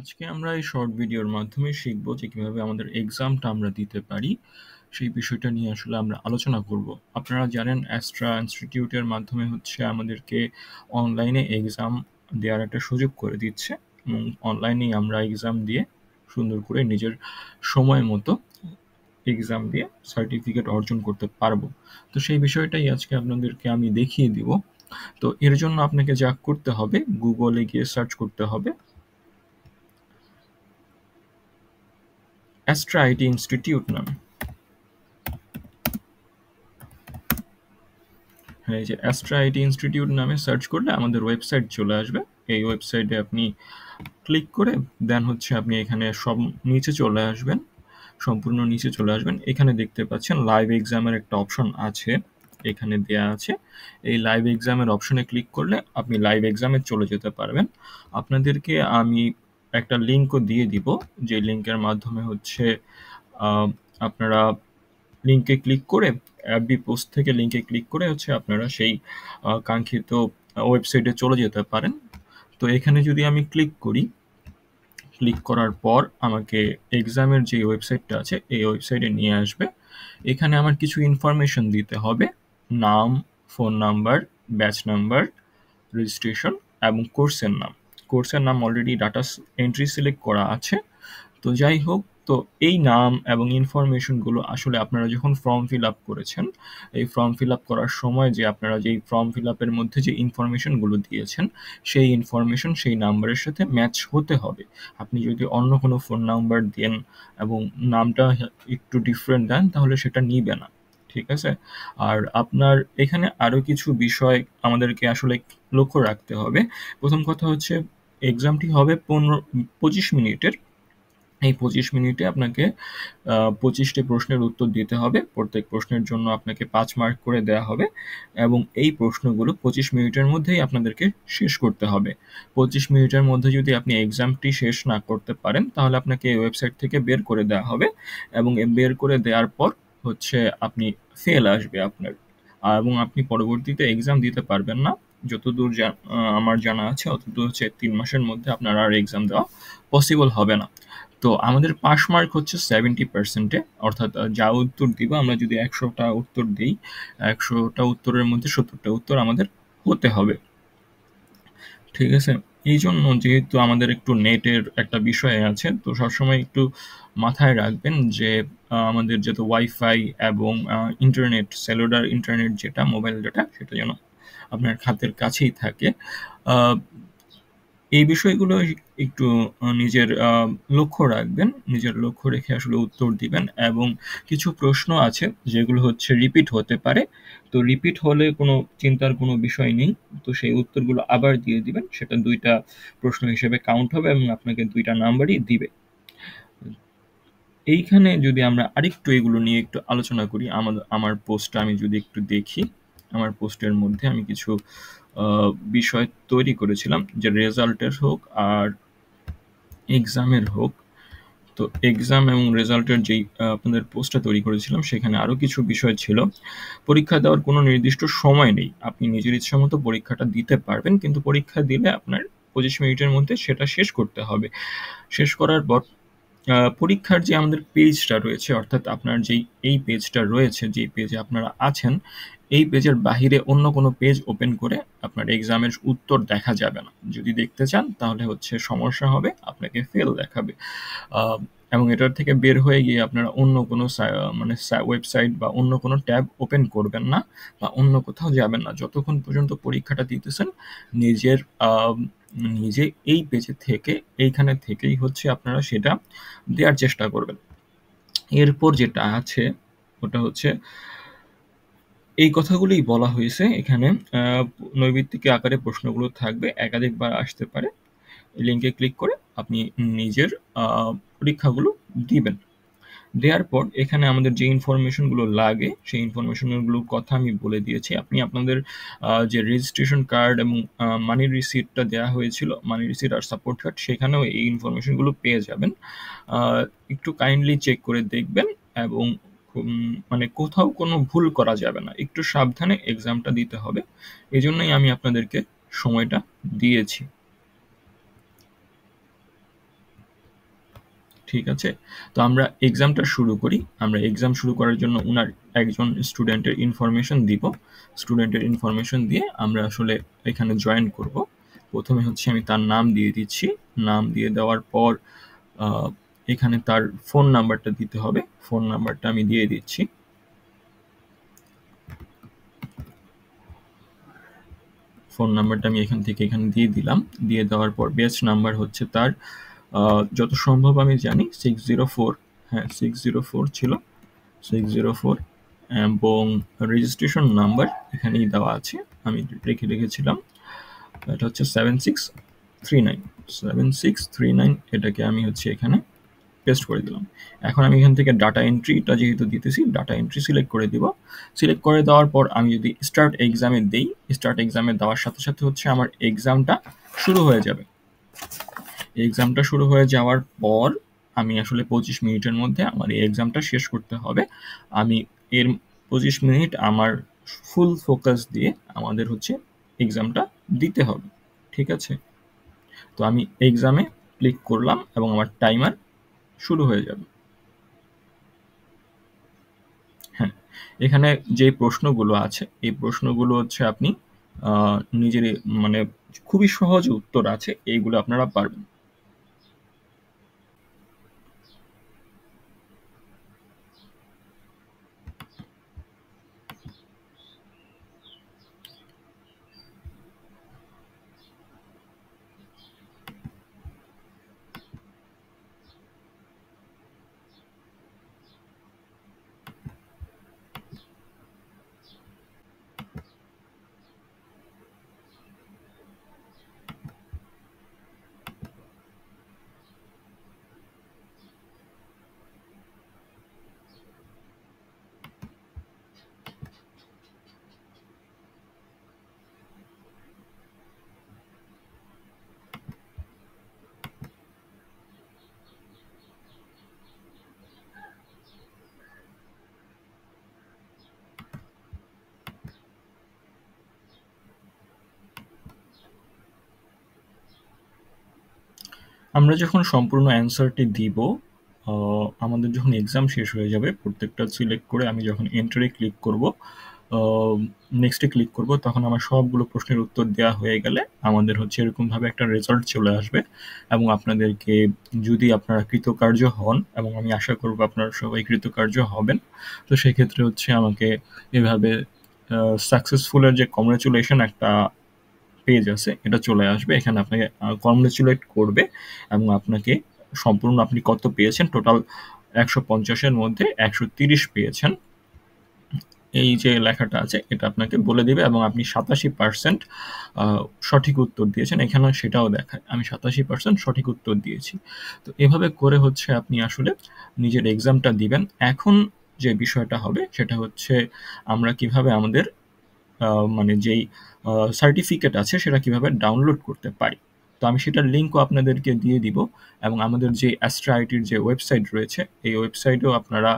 আজকে আমরা এই শর্ট ভিডিওর মাধ্যমে শিখব যে কীভাবে আমাদের এক্সামটা আমরা দিতে পারি সেই বিষয়টা নিয়ে আসলে আমরা আলোচনা করব আপনারা জানেন অ্যাস্ট্রা ইনস্টিটিউটের মাধ্যমে হচ্ছে আমাদেরকে অনলাইনে এক্সাম দেওয়ার একটা সুযোগ করে দিচ্ছে এবং অনলাইনেই আমরা এক্সাম দিয়ে সুন্দর করে নিজের সময় মতো এক্সাম দিয়ে সার্টিফিকেট অর্জন করতে পারবো তো সেই বিষয়টাই আজকে আপনাদেরকে আমি দেখিয়ে দিব তো এর জন্য আপনাকে যা করতে হবে গুগলে গিয়ে সার্চ করতে হবে অ্যাস্ট্রা আইটি ইনস্টিটিউট নামে এই যে অ্যাস্ট্রা আইটি ইনস্টিটিউট নামে সার্চ করলে আমাদের ওয়েবসাইট চলে আসবে এই ওয়েবসাইটে আপনি ক্লিক করে দেন হচ্ছে আপনি এখানে সব নিচে চলে আসবেন সম্পূর্ণ নিচে চলে আসবেন এখানে দেখতে পাচ্ছেন লাইভ এক্সামের একটা অপশন আছে এখানে দেয়া আছে এই লাইভ এক্সামের অপশনে ক্লিক করলে আপনি লাইভ এক্সামে চলে যেতে পারবেন আপনাদেরকে আমি একটা লিঙ্কও দিয়ে দিব যে লিঙ্কের মাধ্যমে হচ্ছে আপনারা লিঙ্কে ক্লিক করে অ্যাপবি পোস্ট থেকে লিঙ্কে ক্লিক করে হচ্ছে আপনারা সেই কাঙ্ক্ষিত ওয়েবসাইটে চলে যেতে পারেন তো এখানে যদি আমি ক্লিক করি ক্লিক করার পর আমাকে এক্সামের যে ওয়েবসাইটটা আছে এই ওয়েবসাইটে নিয়ে আসবে এখানে আমার কিছু ইনফরমেশন দিতে হবে নাম phone number batch number registration এবং কোর্সের নাম কোর্সের নাম অলরেডি ডাটা এন্ট্রি সিলেক্ট করা আছে তো যাই হোক তো এই নাম এবং ইনফরমেশনগুলো আসলে আপনারা যখন ফর্ম ফিল আপ করেছেন এই ফর্ম ফিল আপ করার সময় যে আপনারা যেই ফর্ম ফিল আপের মধ্যে যে ইনফরমেশনগুলো দিয়েছেন সেই ইনফরমেশন সেই নাম্বারের সাথে ম্যাচ হতে হবে আপনি যদি অন্য কোনো ফোন নাম্বার দেন এবং নামটা একটু ডিফারেন্ট দেন তাহলে সেটা নিবে না ঠিক আছে আর আপনার এখানে আরও কিছু বিষয় আমাদেরকে আসলে লক্ষ্য রাখতে হবে প্রথম কথা হচ্ছে এক্সামটি হবে পনেরো পঁচিশ মিনিটের এই পঁচিশ মিনিটে আপনাকে পঁচিশটি প্রশ্নের উত্তর দিতে হবে প্রত্যেক প্রশ্নের জন্য আপনাকে পাঁচ মার্ক করে দেওয়া হবে এবং এই প্রশ্নগুলো পঁচিশ মিনিটের মধ্যেই আপনাদেরকে শেষ করতে হবে পঁচিশ মিনিটের মধ্যে যদি আপনি এক্সামটি শেষ না করতে পারেন তাহলে আপনাকে এই ওয়েবসাইট থেকে বের করে দেওয়া হবে এবং বের করে দেওয়ার পর হচ্ছে আপনি ফেল আসবে আপনার এবং আপনি পরবর্তীতে এক্সাম দিতে পারবেন না যতদূর আমার জানা আছে অতদূর হচ্ছে তিন মাসের মধ্যে আপনার আর এক্সাম দেওয়া পসিবল হবে না তো আমাদের পাস মার্ক হচ্ছে সেভেন্টি পার্সেন্টে অর্থাৎ যা উত্তর দিব আমরা যদি একশোটা উত্তর দিই একশোটা উত্তরের মধ্যে সত্তরটা উত্তর আমাদের হতে হবে ঠিক আছে এই জন্য যেহেতু আমাদের একটু নেটের একটা বিষয় আছে তো সবসময় একটু মাথায় রাখবেন যে আমাদের যেহেতু ওয়াইফাই এবং ইন্টারনেট সেলুলার ইন্টারনেট যেটা মোবাইল ডেটা সেটা যেন আপনার খাদ্যের কাছেই থাকে এই বিষয়গুলো একটু নিজের লক্ষ্য রাখবেন নিজের লক্ষ্য রেখে আসলে উত্তর দিবেন এবং কিছু প্রশ্ন আছে যেগুলো হচ্ছে রিপিট হতে পারে তো রিপিট হলে কোনো চিন্তার কোনো বিষয় নেই তো সেই উত্তরগুলো আবার দিয়ে দিবেন সেটা দুইটা প্রশ্ন হিসেবে কাউন্ট হবে এবং আপনাকে দুইটা নাম্বারই দিবে এইখানে যদি আমরা আরেকটু এগুলো নিয়ে একটু আলোচনা করি আমার আমার পোস্টটা আমি যদি একটু দেখি আমার পোস্টের মধ্যে আমি কিছু বিষয় তৈরি করেছিলাম যে রেজাল্টের হোক আর এক্সামের হোক তো এক্সাম এবং রেজাল্টের যেই আপনাদের পোস্টটা তৈরি করেছিলাম সেখানে আরও কিছু বিষয় ছিল পরীক্ষা দেওয়ার কোনো নির্দিষ্ট সময় নেই আপনি নিজের ইচ্ছা মতো পরীক্ষাটা দিতে পারবেন কিন্তু পরীক্ষা দিলে আপনার পঁচিশ মিনিটের মধ্যে সেটা শেষ করতে হবে শেষ করার পর পরীক্ষার যে আমাদের পেজটা রয়েছে অর্থাৎ আপনার যেই এই পেজটা রয়েছে যে পেজে আপনারা আছেন এই পেজের বাহিরে অন্য কোনো পেজ ওপেন করে আপনার এক্সামের উত্তর দেখা যাবে না যদি দেখতে চান তাহলে হচ্ছে সমস্যা হবে আপনাকে ফেল দেখাবে এবং এটার থেকে বের হয়ে গিয়ে আপনারা অন্য কোনো মানে ওয়েবসাইট বা অন্য কোনো ট্যাব ওপেন করবেন না বা অন্য কোথাও যাবেন না যতক্ষণ পর্যন্ত পরীক্ষাটা দিতেছেন নিজের নিজে এই পেজে থেকে এইখানে থেকেই হচ্ছে আপনারা সেটা দেওয়ার চেষ্টা করবেন এরপর যেটা আছে ওটা হচ্ছে এই কথাগুলোই বলা হয়েছে এখানে নৈবিত্তিক আকারে প্রশ্নগুলো থাকবে একাধিকবার আসতে পারে লিঙ্কে ক্লিক করে আপনি নিজের পরীক্ষাগুলো দিবেন দেওয়ার পর এখানে আমাদের যে ইনফরমেশনগুলো লাগে সেই ইনফরমেশনগুলোর কথা আমি বলে দিয়েছি আপনি আপনাদের যে রেজিস্ট্রেশন কার্ড এবং মানি রিসিপ্টটা দেওয়া হয়েছিল মানি রিসিপ্ট আর সাপোর্ট কার্ড সেখানেও এই ইনফরমেশনগুলো পেয়ে যাবেন একটু কাইন্ডলি চেক করে দেখবেন এবং মানে কোথাও কোনো ভুল করা যাবে না একটু সাবধানে এক্সামটা দিতে হবে এজন্যই আমি আপনাদেরকে সময়টা দিয়েছি ঠিক আছে তো আমরা এক্সামটা শুরু করি আমরা এক্সাম শুরু করার জন্য ওনার একজন স্টুডেন্টের ইনফরমেশন দিব স্টুডেন্টের ইনফরমেশন দিয়ে আমরা আসলে এখানে জয়েন করব প্রথমে হচ্ছে আমি তার নাম দিয়ে দিচ্ছি নাম দিয়ে দেওয়ার পর এখানে তার ফোন নাম্বারটা দিতে হবে ফোন নাম্বারটা আমি দিয়ে দিচ্ছি ফোন নাম্বারটা আমি এখান থেকে এখানে দিয়ে দিলাম দিয়ে দেওয়ার পর বেস্ট নাম্বার হচ্ছে তার যত সম্ভব আমি জানি সিক্স জিরো ফোর হ্যাঁ সিক্স জিরো ফোর ছিল সিক্স জিরো ফোর এবং রেজিস্ট্রেশন নাম্বার এখানেই দেওয়া আছে আমি রেখে রেখেছিলাম এটা হচ্ছে seven six three nine seven six three nine এটাকে আমি হচ্ছে এখানে পেস্ট করে দিলাম এখন আমি এখান থেকে ডাটা এন্ট্রিটা যেহেতু দিতেছি ডাটা এন্ট্রি সিলেক্ট করে দিব সিলেক্ট করে দেওয়ার পর আমি যদি স্টার্ট এক্সামে দিই স্টার্ট এক্সামে দেওয়ার সাথে সাথে হচ্ছে আমার এক্সামটা শুরু হয়ে যাবে এক্সামটা শুরু হয়ে যাওয়ার পর আমি আসলে পঁচিশ মিনিটের মধ্যে আমার এই এক্সামটা শেষ করতে হবে আমি এর পঁচিশ মিনিট আমার ফুল ফোকাস দিয়ে আমাদের হচ্ছে এক্সামটা দিতে হবে ঠিক আছে তো আমি এক্সামে ক্লিক করলাম এবং আমার টাইমার শুরু হয়ে যাবে হ্যাঁ এখানে যে প্রশ্নগুলো আছে এই প্রশ্নগুলো হচ্ছে আপনি নিজের মানে খুবই সহজ উত্তর আছে এইগুলো আপনারা পারবেন আমরা যখন সম্পূর্ণ অ্যান্সারটি দিব আমাদের যখন এক্সাম শেষ হয়ে যাবে প্রত্যেকটা সিলেক্ট করে আমি যখন এন্টারে ক্লিক করব নেক্সটে ক্লিক করব তখন আমার সবগুলো প্রশ্নের উত্তর দেওয়া হয়ে গেলে আমাদের হচ্ছে এরকমভাবে একটা রেজাল্ট চলে আসবে এবং আপনাদেরকে যদি আপনারা কৃতকার্য হন এবং আমি আশা করব আপনারা সবাই কৃতকার্য হবেন তো সেক্ষেত্রে হচ্ছে আমাকে এভাবে সাকসেসফুলের যে কংগ্রেচুলেশন একটা পেজ আছে এটা চলে আসবে এখানে আপনাকে কনগ্রেচুলেট করবে এবং আপনাকে সম্পূর্ণ আপনি কত পেয়েছেন টোটাল একশো পঞ্চাশের মধ্যে একশো তিরিশ পেয়েছেন এই যে লেখাটা আছে এটা আপনাকে বলে দিবে এবং আপনি সাতাশি পার্সেন্ট সঠিক উত্তর দিয়েছেন এখানে সেটাও দেখায় আমি সাতাশি পার্সেন্ট সঠিক উত্তর দিয়েছি তো এভাবে করে হচ্ছে আপনি আসলে নিজের এক্সামটা দিবেন এখন যে বিষয়টা হবে সেটা হচ্ছে আমরা কিভাবে আমাদের মানে যেই সার্টিফিকেট আছে সেটা কিভাবে ডাউনলোড করতে পারি তো আমি সেটার লিঙ্কও আপনাদেরকে দিয়ে দিব এবং আমাদের যে অ্যাস্ট্রা আইটির যে ওয়েবসাইট রয়েছে এই ওয়েবসাইটেও আপনারা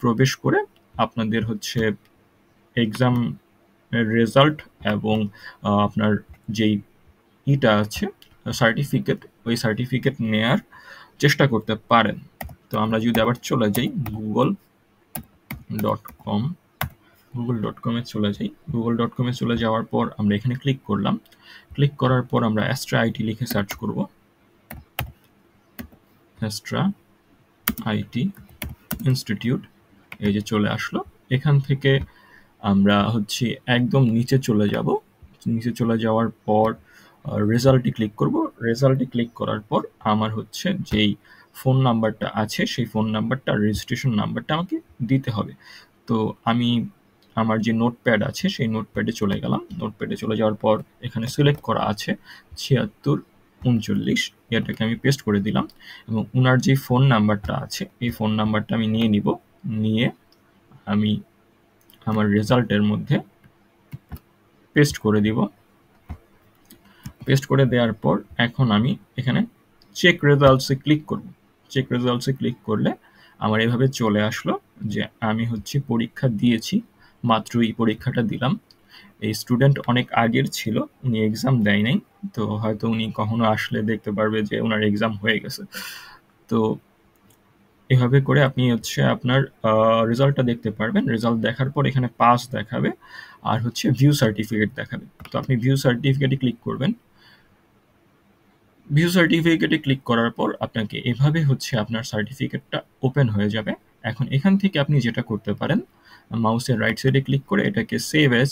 প্রবেশ করে আপনাদের হচ্ছে এক্সাম রেজাল্ট এবং আপনার যেই ইটা আছে সার্টিফিকেট ওই সার্টিফিকেট নেয়ার চেষ্টা করতে পারেন তো আমরা যদি আবার চলে যাই Google dot com Google dot কমে চলে যাই গুগল ডট কমে চলে যাওয়ার পর আমরা এখানে ক্লিক করলাম ক্লিক করার পর আমরা অ্যাস্ট্রা আইটি লিখে সার্চ করব অ্যাস্ট্রা আইটি ইনস্টিটিউট এই যে চলে আসলো এখান থেকে আমরা হচ্ছে একদম নিচে চলে যাব নিচে চলে যাওয়ার পর রেজাল্টে ক্লিক করব রেজাল্টে ক্লিক করার পর আমার হচ্ছে যেই ফোন নাম্বারটা আছে সেই ফোন নাম্বারটা রেজিস্ট্রেশন নাম্বারটা আমাকে দিতে হবে তো আমি আমার যে নোটপ্যাড আছে সেই নোটপ্যাডে চলে গেলাম নোটপ্যাডে চলে যাওয়ার পর এখানে সিলেক্ট করা আছে ছিয়াত্তর উনচল্লিশ এটাকে আমি পেস্ট করে দিলাম এবং ওনার যে ফোন নাম্বারটা আছে এই ফোন নাম্বারটা আমি নিয়ে নিব নিয়ে আমি আমার রেজাল্টের মধ্যে পেস্ট করে দিব পেস্ট করে দেওয়ার পর এখন আমি এখানে চেক রেজাল্টসে ক্লিক করব চেক রেজাল্টসে ক্লিক করলে আমার এভাবে চলে আসলো যে আমি হচ্ছে পরীক্ষা দিয়েছি মাত্র এই পরীক্ষাটা দিলাম এই স্টুডেন্ট অনেক আগের ছিল উনি এক্সাম দেয় নাই তো হয়তো উনি কখনো আসলে দেখতে পারবে যে ওনার এক্সাম হয়ে গেছে তো এভাবে করে আপনি হচ্ছে আপনার রেজাল্টটা দেখতে পারবেন রেজাল্ট দেখার পর এখানে পাস দেখাবে আর হচ্ছে ভিউ সার্টিফিকেট দেখাবে তো আপনি ভিউ সার্টিফিকেটে ক্লিক করবেন ভিউ সার্টিফিকেটে ক্লিক করার পর আপনাকে এভাবে হচ্ছে আপনার সার্টিফিকেটটা ওপেন হয়ে যাবে এখন এখান থেকে আপনি যেটা করতে পারেন মাউসের রাইট সাইডে ক্লিক করে এটাকে save as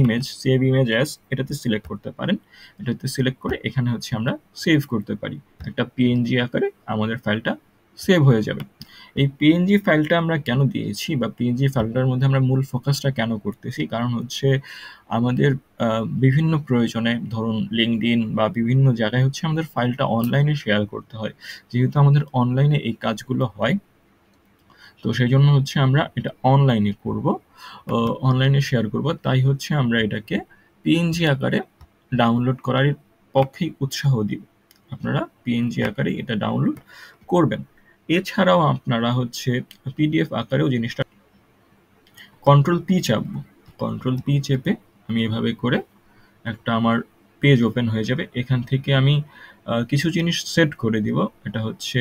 image save image as এটাতে সিলেক্ট করতে পারেন এটাতে সিলেক্ট করে এখানে হচ্ছে আমরা সেভ করতে পারি একটা পিএনজি আকারে আমাদের ফাইলটা সেভ হয়ে যাবে এই পিএনজি ফাইলটা আমরা কেন দিয়েছি বা পিএনজি ফাইলটার মধ্যে আমরা মূল ফোকাসটা কেন করতেছি কারণ হচ্ছে আমাদের বিভিন্ন প্রয়োজনে ধরুন লিঙ্কডিন বা বিভিন্ন জায়গায় হচ্ছে আমাদের ফাইলটা অনলাইনে শেয়ার করতে হয় যেহেতু আমাদের অনলাইনে এই কাজগুলো হয় তো সেই জন্য হচ্ছে আমরা এটা অনলাইনে করব অনলাইনে শেয়ার করব তাই হচ্ছে আমরা এটাকে পিএনজি আকারে ডাউনলোড করার পক্ষেই উৎসাহ দিব আপনারা পিএনজি আকারে এটা ডাউনলোড করবেন এছাড়াও আপনারা হচ্ছে পিডিএফ আকারেও জিনিসটা কন্ট্রোল পি চাপবো কন্ট্রোল পি চেপে আমি এভাবে করে একটা আমার পেজ ওপেন হয়ে যাবে এখান থেকে আমি কিছু জিনিস সেট করে দিব এটা হচ্ছে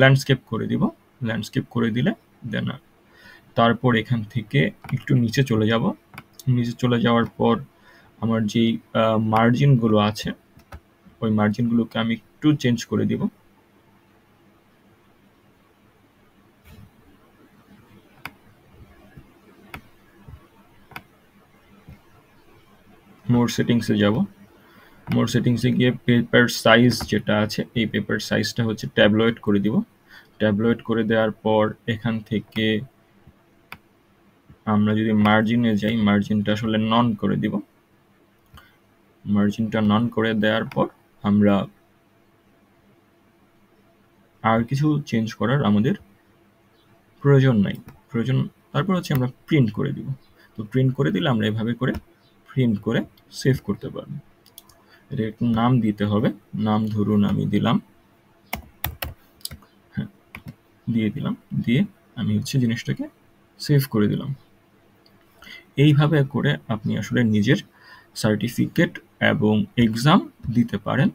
ল্যান্ডস্কেপ করে দিব ল্যান্ডস্কেপ করে দিলে দেন তারপর এখান থেকে একটু নিচে চলে যাব নিচে চলে যাওয়ার পর আমার যেই মার্জিনগুলো আছে ওই মার্জিনগুলোকে আমি একটু চেঞ্জ করে দিব মোর সেটিংসে যাব মোর সেটিংসে গিয়ে পেপার সাইজ যেটা আছে এই পেপার সাইজটা হচ্ছে ট্যাবলয়েড করে দিব ট্যাবলয়েড করে দেওয়ার পর এখান থেকে আমরা যদি মার্জিনে যাই মার্জিনটা আসলে নন করে দিব মার্জিনটা নন করে দেওয়ার পর আমরা আর কিছু চেঞ্জ করার আমাদের প্রয়োজন নাই প্রয়োজন তারপর হচ্ছে আমরা প্রিন্ট করে দিব তো প্রিন্ট করে দিলে আমরা এভাবে করে প্রিন্ট করে সেভ করতে পারবো এটা একটু নাম দিতে হবে নাম ধরুন আমি দিলাম দিয়ে দিলাম দিয়ে আমি হচ্ছে জিনিসটাকে সেভ করে দিলাম এইভাবে করে আপনি আসলে নিজের সার্টিফিকেট এবং এক্সাম দিতে পারেন